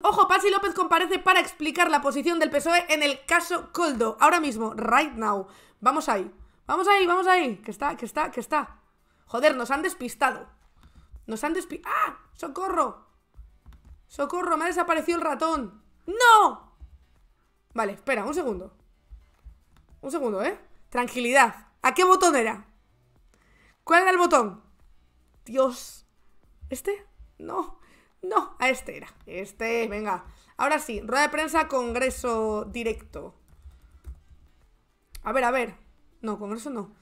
Ojo, Patsy López comparece para explicar la posición del PSOE en el caso Coldo. Ahora mismo, right now. Vamos ahí. Vamos ahí, vamos ahí. Que está, que está, que está. Joder, nos han despistado. Nos han despistado. ¡Ah! ¡Socorro! ¡Socorro! Me ha desaparecido el ratón. ¡No! Vale, espera, un segundo. Un segundo, ¿eh? Tranquilidad. ¿A qué botón era? ¿Cuál era el botón? Dios. ¿Este? No. No, a este era. Este, venga. Ahora sí, rueda de prensa, congreso directo. A ver, a ver. No, congreso no.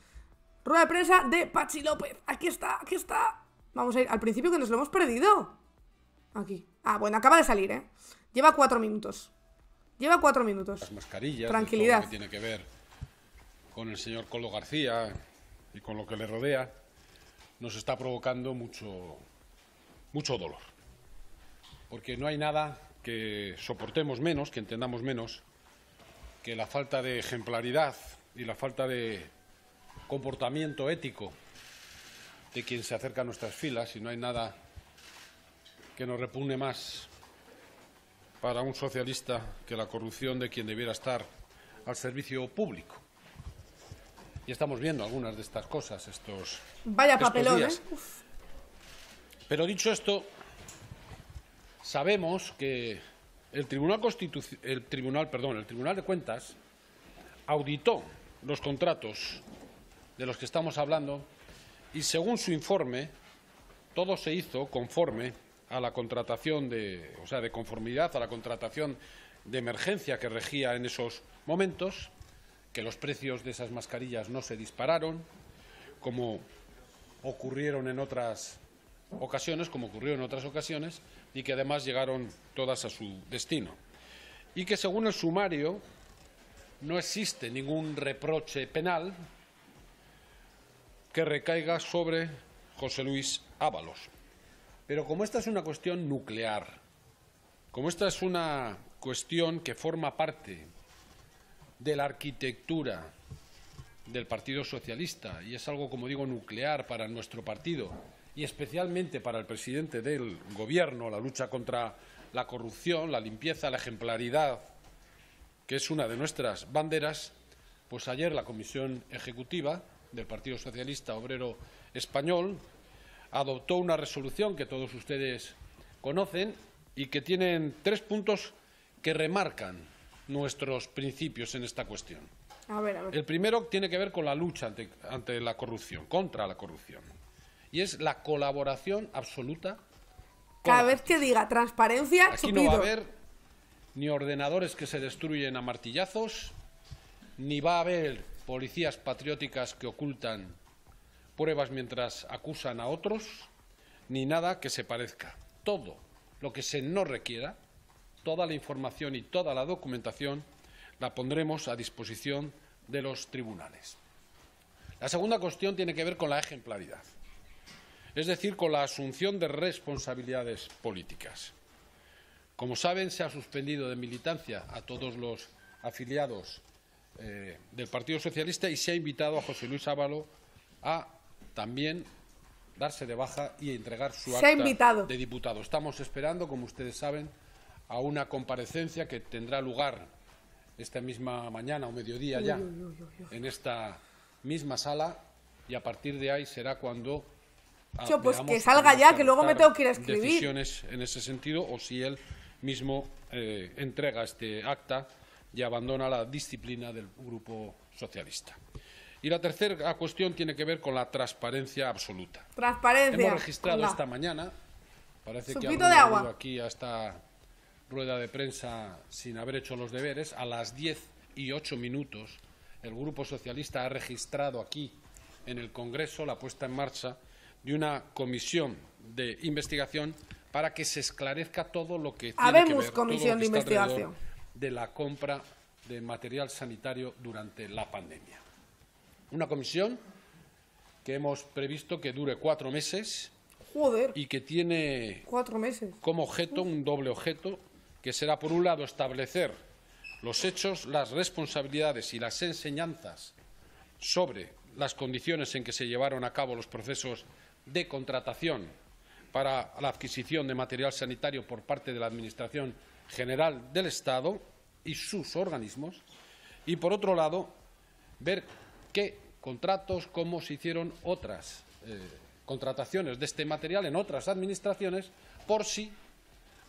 Rueda de prensa de Pachi López. Aquí está, aquí está. Vamos a ir al principio que nos lo hemos perdido. Aquí. Ah, bueno, acaba de salir, ¿eh? Lleva cuatro minutos. Lleva cuatro minutos. Las mascarillas. Tranquilidad. tiene que ver con el señor Colo García y con lo que le rodea, nos está provocando mucho, mucho dolor porque no hay nada que soportemos menos, que entendamos menos, que la falta de ejemplaridad y la falta de comportamiento ético de quien se acerca a nuestras filas y no hay nada que nos repugne más para un socialista que la corrupción de quien debiera estar al servicio público. Y estamos viendo algunas de estas cosas estos, Vaya ¿eh? Pero dicho esto, Sabemos que el Tribunal, el Tribunal, perdón, el Tribunal de Cuentas auditó los contratos de los que estamos hablando y según su informe todo se hizo conforme a la contratación de, o sea, de conformidad a la contratación de emergencia que regía en esos momentos, que los precios de esas mascarillas no se dispararon, como ocurrieron en otras ocasiones, como ocurrió en otras ocasiones, y que además llegaron todas a su destino. Y que según el sumario no existe ningún reproche penal que recaiga sobre José Luis Ábalos. Pero como esta es una cuestión nuclear, como esta es una cuestión que forma parte de la arquitectura del Partido Socialista y es algo, como digo, nuclear para nuestro partido, y especialmente para el presidente del Gobierno, la lucha contra la corrupción, la limpieza, la ejemplaridad, que es una de nuestras banderas, pues ayer la Comisión Ejecutiva del Partido Socialista Obrero Español adoptó una resolución que todos ustedes conocen y que tiene tres puntos que remarcan nuestros principios en esta cuestión. El primero tiene que ver con la lucha ante la corrupción, contra la corrupción. Y es la colaboración absoluta. Cada vez que diga transparencia, Aquí no va a haber ni ordenadores que se destruyen a martillazos, ni va a haber policías patrióticas que ocultan pruebas mientras acusan a otros, ni nada que se parezca. Todo lo que se no requiera, toda la información y toda la documentación la pondremos a disposición de los tribunales. La segunda cuestión tiene que ver con la ejemplaridad es decir, con la asunción de responsabilidades políticas. Como saben, se ha suspendido de militancia a todos los afiliados eh, del Partido Socialista y se ha invitado a José Luis Ábalo a también darse de baja y a entregar su acta de diputado. Estamos esperando, como ustedes saben, a una comparecencia que tendrá lugar esta misma mañana o mediodía ya en esta misma sala y a partir de ahí será cuando Ah, pues que salga ya, que luego me tengo que ir a escribir. Decisiones en ese sentido, o si él mismo eh, entrega este acta y abandona la disciplina del grupo socialista. Y la tercera cuestión tiene que ver con la transparencia absoluta. Transparencia. Hemos registrado esta mañana, parece que ha aquí a esta rueda de prensa sin haber hecho los deberes, a las 10 y 8 minutos el Grupo Socialista ha registrado aquí en el Congreso la puesta en marcha de una comisión de investigación para que se esclarezca todo lo que tiene que ver, comisión de investigación de la compra de material sanitario durante la pandemia. Una comisión que hemos previsto que dure cuatro meses y que tiene cuatro meses. como objeto un doble objeto que será por un lado establecer los hechos, las responsabilidades y las enseñanzas sobre las condiciones en que se llevaron a cabo los procesos de contratación para la adquisición de material sanitario por parte de la Administración General del Estado y sus organismos, y por otro lado, ver qué contratos, cómo se hicieron otras eh, contrataciones de este material en otras administraciones, por si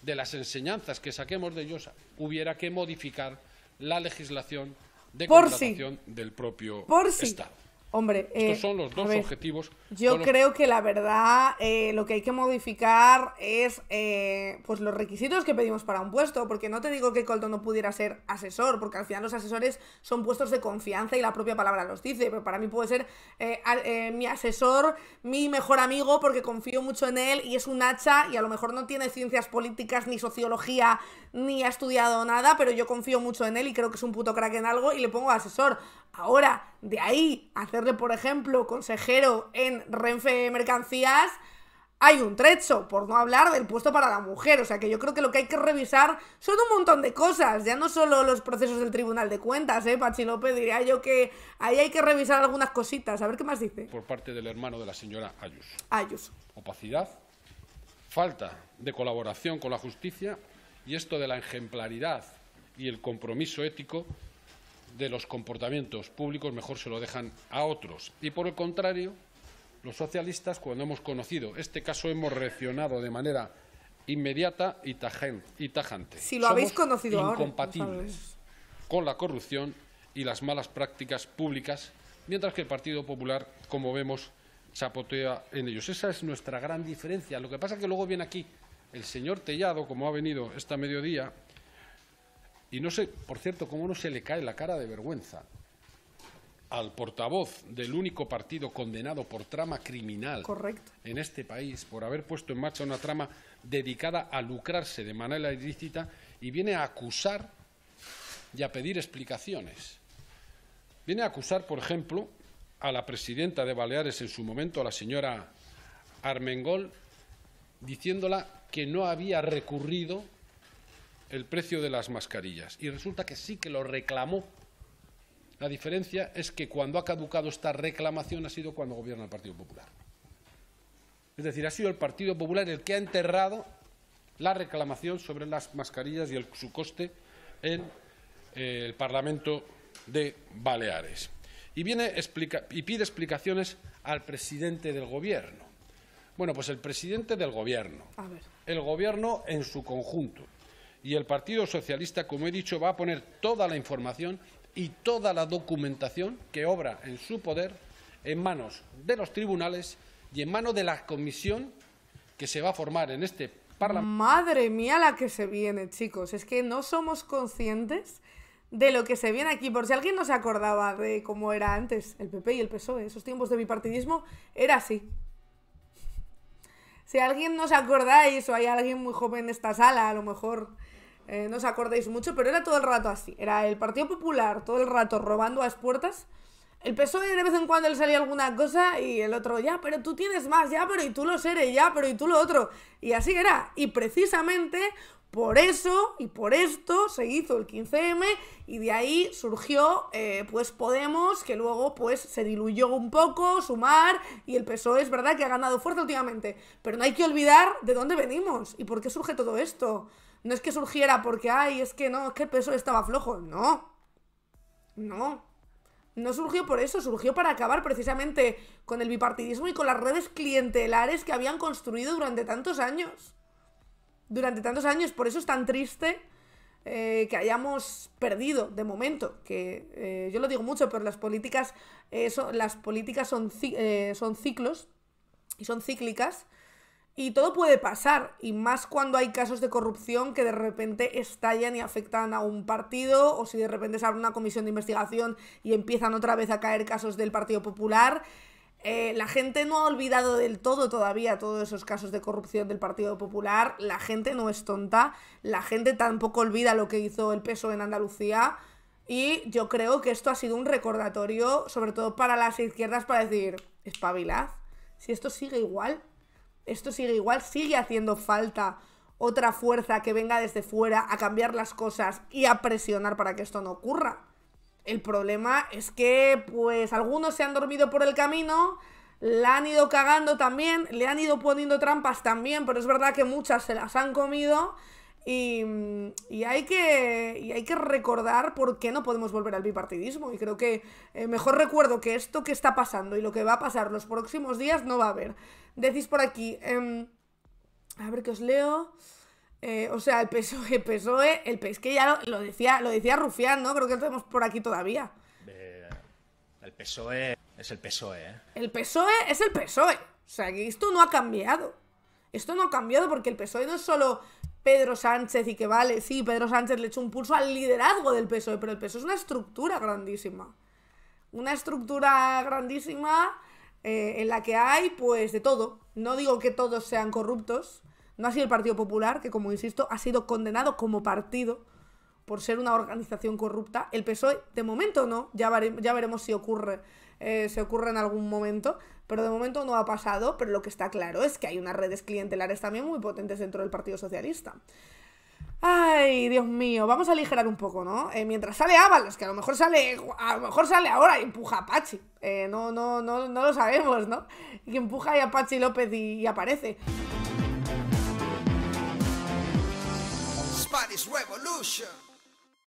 de las enseñanzas que saquemos de ellos hubiera que modificar la legislación de contratación del propio Estado. Hombre, estos eh, son los dos objetivos. Yo creo que la verdad eh, lo que hay que modificar es eh, pues los requisitos que pedimos para un puesto, porque no te digo que Colton no pudiera ser asesor, porque al final los asesores son puestos de confianza y la propia palabra los dice, pero para mí puede ser mi asesor, mi mejor amigo, porque confío mucho en él y es un hacha y a lo mejor no tiene ciencias políticas ni sociología ni ha estudiado nada, pero yo confío mucho en él y creo que es un puto crack en algo y le pongo asesor. Ahora, de ahí, hacer por ejemplo, consejero en Renfe Mercancías, hay un trecho, por no hablar del puesto para la mujer. O sea que yo creo que lo que hay que revisar son un montón de cosas, ya no solo los procesos del Tribunal de Cuentas, ¿eh? diría yo que ahí hay que revisar algunas cositas. A ver qué más dice. Por parte del hermano de la señora Ayuso. Ayuso. Opacidad, falta de colaboración con la justicia y esto de la ejemplaridad y el compromiso ético de los comportamientos públicos, mejor se lo dejan a otros. Y por el contrario, los socialistas, cuando hemos conocido este caso, hemos reaccionado de manera inmediata y, tajante. Si lo habéis conocido incompatibles con la corrupción y las malas prácticas públicas, mientras que el Partido Popular, como vemos, chapotea en ellos. Esa es nuestra gran diferencia. Lo que pasa es que luego viene aquí el señor Tellado, como ha venido esta mediodía, y no sé, por cierto, cómo no se le cae la cara de vergüenza al portavoz del único partido condenado por trama criminal en este país por haber puesto en marcha una trama dedicada a lucrarse de manera ilícita y viene a acusar y a pedir explicaciones. Viene a acusar, por ejemplo, a la presidenta de Baleares en su momento, a la señora Armengol, diciéndola que no había recurrido el precio de las mascarillas y resulta que sí que lo reclamó. La diferencia es que cuando ha caducado esta reclamación ha sido cuando gobierna el Partido Popular. Es decir, ha sido el Partido Popular el que ha enterrado la reclamación sobre las mascarillas y su coste en eh, el Parlamento de Baleares. Y, viene explica, y pide explicaciones al presidente del Gobierno. Bueno, pues el presidente del Gobierno, el Gobierno en su conjunto, y el Partido Socialista, como he dicho, va a poner toda la información y toda la documentación que obra en su poder en manos de los tribunales y en manos de la comisión que se va a formar en este Parlamento. Madre mía la que se viene, chicos. Es que no somos conscientes de lo que se viene aquí. Por si alguien no se acordaba de cómo era antes el PP y el PSOE, esos tiempos de bipartidismo, era así. Si alguien no os acordáis o hay alguien muy joven en esta sala, a lo mejor eh, no os acordáis mucho, pero era todo el rato así. Era el Partido Popular todo el rato robando las puertas el PSOE de vez en cuando le salía alguna cosa y el otro, ya, pero tú tienes más, ya, pero y tú lo eres, ya, pero y tú lo otro. Y así era. Y precisamente por eso y por esto se hizo el 15M y de ahí surgió eh, pues Podemos, que luego pues se diluyó un poco, Sumar y el PSOE es verdad que ha ganado fuerza últimamente, pero no hay que olvidar de dónde venimos y por qué surge todo esto. No es que surgiera porque, ay, es que no, es que el PSOE estaba flojo, no. No no surgió por eso, surgió para acabar precisamente con el bipartidismo y con las redes clientelares que habían construido durante tantos años. Durante tantos años, por eso es tan triste eh, que hayamos perdido de momento, que eh, yo lo digo mucho, pero las políticas, eh, las políticas son, son ciclos y son cíclicas. Y todo puede pasar, y más cuando hay casos de corrupción que de repente estallan y afectan a un partido, o si de repente se abre una comisión de investigación y empiezan otra vez a caer casos del Partido Popular. Eh, la gente no ha olvidado del todo todavía todos esos casos de corrupción del Partido Popular, la gente no es tonta, la gente tampoco olvida lo que hizo el PSOE en Andalucía, y yo creo que esto ha sido un recordatorio, sobre todo para las izquierdas, para decir, espabilad, si esto sigue igual, esto sigue igual, sigue haciendo falta otra fuerza que venga desde fuera a cambiar las cosas y a presionar para que esto no ocurra. El problema es que, pues, algunos se han dormido por el camino, la han ido cagando también, le han ido poniendo trampas también, pero es verdad que muchas se las han comido. Y, hay que, hay que recordar por qué no podemos volver al bipartidismo. Y creo que eh, mejor recuerdo que esto que está pasando y lo que va a pasar los próximos días no va a haber. Decís por aquí, em, a ver qué os leo. Eh, o sea, el PSOE, PSOE, el PSOE, es que ya lo, decía, lo decía Rufián, ¿no? Creo que lo tenemos por aquí todavía. el PSOE es el PSOE, ¿eh? El PSOE es el PSOE. O sea, que esto no ha cambiado. Esto no ha cambiado porque el PSOE no es solo Pedro Sánchez y que vale, sí, Pedro Sánchez le echó un pulso al liderazgo del PSOE, pero el PSOE es una estructura grandísima. Una estructura grandísima eh, en la que hay pues de todo. No digo que todos sean corruptos, no ha sido el Partido Popular, que como insisto, ha sido condenado como partido por ser una organización corrupta. El PSOE, de momento no, ya, ya veremos si ocurre, eh, si ocurre en algún momento, pero de momento no ha pasado, pero lo que está claro es que hay unas redes clientelares también muy potentes dentro del Partido Socialista. Ay, Dios mío, vamos a aligerar un poco, ¿no? Eh, mientras sale Ábalos, que a lo mejor sale, a lo mejor sale ahora y empuja a Apache. Eh, no, no, no, no lo sabemos, ¿no? Y empuja y a Apache López y, y aparece. Spanish Revolution.